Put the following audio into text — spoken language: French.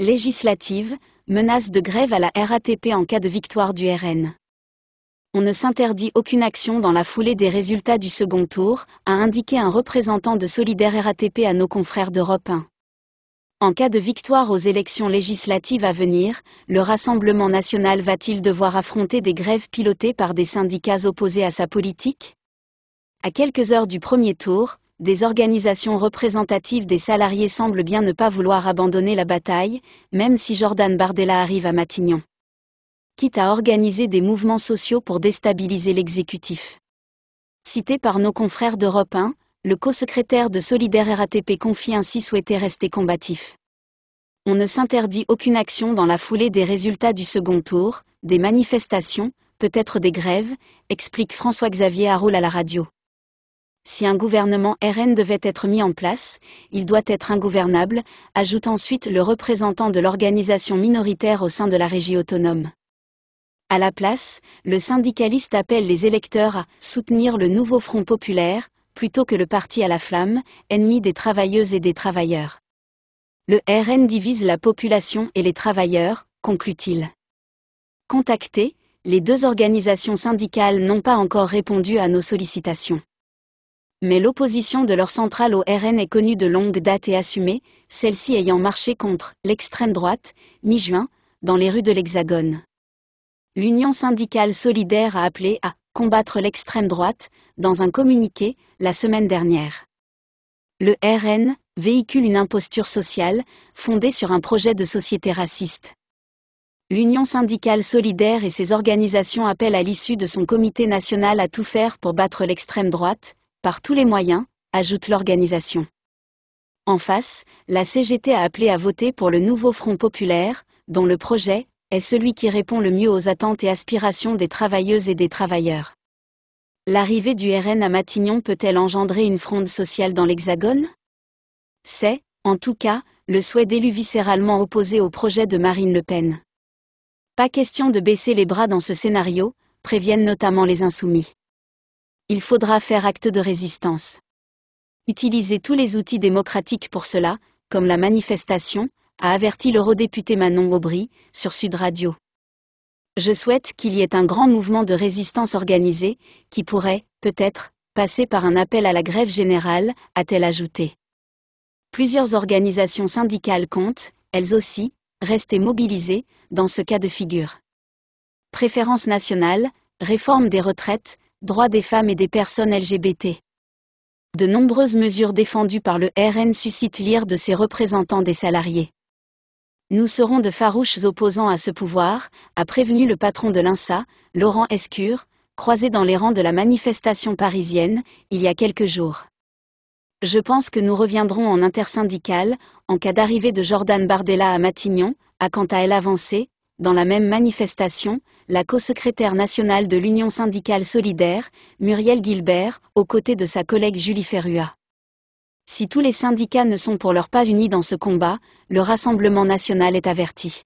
Législative, menace de grève à la RATP en cas de victoire du RN. On ne s'interdit aucune action dans la foulée des résultats du second tour, a indiqué un représentant de Solidaire RATP à nos confrères d'Europe 1. En cas de victoire aux élections législatives à venir, le Rassemblement national va-t-il devoir affronter des grèves pilotées par des syndicats opposés à sa politique À quelques heures du premier tour, des organisations représentatives des salariés semblent bien ne pas vouloir abandonner la bataille, même si Jordan Bardella arrive à Matignon. Quitte à organiser des mouvements sociaux pour déstabiliser l'exécutif. Cité par nos confrères d'Europe 1, le co-secrétaire de Solidaire RATP confie ainsi souhaiter rester combatif. On ne s'interdit aucune action dans la foulée des résultats du second tour, des manifestations, peut-être des grèves, explique François-Xavier Haroul à la radio. Si un gouvernement RN devait être mis en place, il doit être ingouvernable, ajoute ensuite le représentant de l'organisation minoritaire au sein de la régie autonome. À la place, le syndicaliste appelle les électeurs à soutenir le nouveau Front populaire, plutôt que le parti à la flamme, ennemi des travailleuses et des travailleurs. Le RN divise la population et les travailleurs, conclut-il. Contactés, les deux organisations syndicales n'ont pas encore répondu à nos sollicitations mais l'opposition de leur centrale au RN est connue de longue date et assumée, celle-ci ayant marché contre l'extrême droite, mi-juin, dans les rues de l'Hexagone. L'Union syndicale solidaire a appelé à combattre l'extrême droite dans un communiqué la semaine dernière. Le RN véhicule une imposture sociale fondée sur un projet de société raciste. L'Union syndicale solidaire et ses organisations appellent à l'issue de son comité national à tout faire pour battre l'extrême droite, par tous les moyens, ajoute l'organisation. En face, la CGT a appelé à voter pour le nouveau Front populaire, dont le projet est celui qui répond le mieux aux attentes et aspirations des travailleuses et des travailleurs. L'arrivée du RN à Matignon peut-elle engendrer une fronde sociale dans l'Hexagone C'est, en tout cas, le souhait d'élus viscéralement opposés au projet de Marine Le Pen. Pas question de baisser les bras dans ce scénario, préviennent notamment les insoumis il faudra faire acte de résistance. Utiliser tous les outils démocratiques pour cela, comme la manifestation, a averti l'eurodéputé Manon Aubry, sur Sud Radio. Je souhaite qu'il y ait un grand mouvement de résistance organisé, qui pourrait, peut-être, passer par un appel à la grève générale, a-t-elle ajouté. Plusieurs organisations syndicales comptent, elles aussi, rester mobilisées, dans ce cas de figure. Préférence nationale, réforme des retraites, droits des femmes et des personnes LGBT. De nombreuses mesures défendues par le RN suscitent l'ire de ses représentants des salariés. Nous serons de farouches opposants à ce pouvoir, a prévenu le patron de l'INSA, Laurent Escure, croisé dans les rangs de la manifestation parisienne, il y a quelques jours. Je pense que nous reviendrons en intersyndicale, en cas d'arrivée de Jordan Bardella à Matignon, à quant à elle avancée dans la même manifestation, la co-secrétaire nationale de l'Union syndicale solidaire, Muriel Gilbert, aux côtés de sa collègue Julie Ferrua. Si tous les syndicats ne sont pour leur pas unis dans ce combat, le Rassemblement national est averti.